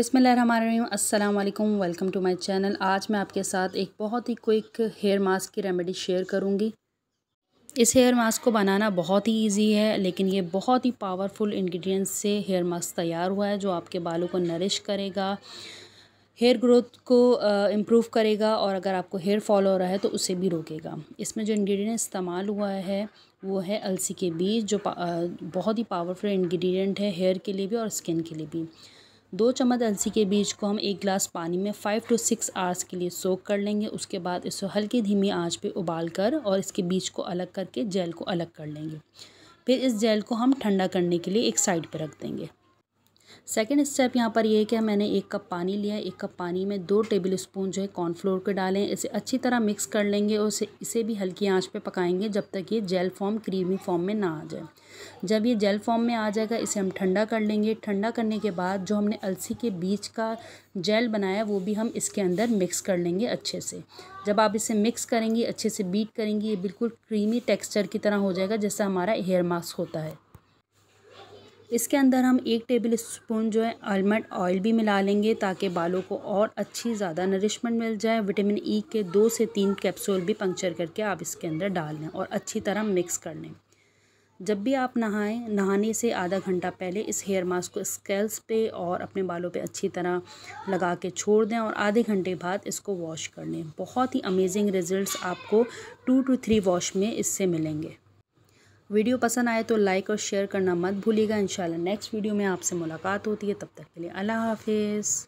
अस्सलाम वालेकुम welcome to my channel आज मैं आपके साथ एक बहुत ही क्विक हेयर मास्क की रेमेडी शेयर करूंगी इस हेयर मास्क को बनाना बहुत ही इजी है लेकिन ये बहुत ही पावरफुल इंग्रेडिएंट्स से हेयर मास्क तैयार हुआ है जो आपके बालों को नरिश करेगा हेयर ग्रोथ को इम्प्रूव करेगा और अगर आपको हेयर फॉल हो रहा है तो उसे भी रोकेगा इसमें जो इंग्रेडिएंट इस्तेमाल हुआ है वो है अलसी के बीज जो बहुत ही पावरफुल इंग्रेडिएंट है हेयर के लिए भी और स्किन के लिए भी दो चम्मच अलसी के बीज को हम एक गिलास पानी में फ़ाइव टू सिक्स आवर्स के लिए सोक कर लेंगे उसके बाद इसको हल्की धीमी आंच पे उबाल कर और इसके बीज को अलग करके जेल को अलग कर लेंगे फिर इस जेल को हम ठंडा करने के लिए एक साइड पर रख देंगे सेकेंड स्टेप यहाँ पर ये है कि मैंने एक कप पानी लिया है एक कप पानी में दो टेबल स्पून जो है कॉर्नफ्लोर के डालें इसे अच्छी तरह मिक्स कर लेंगे और इसे इसे भी हल्की आंच पे पकाएंगे जब तक ये जेल फॉर्म क्रीमी फॉर्म में ना आ जाए जब ये जेल फॉर्म में आ जाएगा इसे हम ठंडा कर लेंगे ठंडा करने के बाद जो हमने अलसी के बीज का जेल बनाया वो भी हम इसके अंदर मिक्स कर लेंगे अच्छे से जब आप इसे मिक्स करेंगी अच्छे से बीट करेंगी ये बिल्कुल क्रीमी टेक्सचर की तरह हो जाएगा जैसा हमारा हेयर मास्क होता है इसके अंदर हम एक टेबल स्पून जो है आलमंड ऑयल भी मिला लेंगे ताकि बालों को और अच्छी ज़्यादा नरिशमेंट मिल जाए विटामिन ई e के दो से तीन कैप्सूल भी पंक्चर करके आप इसके अंदर डाल लें और अच्छी तरह मिक्स कर लें जब भी आप नहाएं नहाने से आधा घंटा पहले इस हेयर मास्क को स्केल्स पे और अपने बालों पे अच्छी तरह लगा के छोड़ दें और आधे घंटे बाद इसको वॉश कर लें बहुत ही अमेजिंग रिजल्ट्स आपको टू टू थ्री वॉश में इससे मिलेंगे वीडियो पसंद आए तो लाइक और शेयर करना मत भूलिएगा इंशाल्लाह नेक्स्ट वीडियो में आपसे मुलाकात होती है तब तक के लिए अल्लाह हाफिज़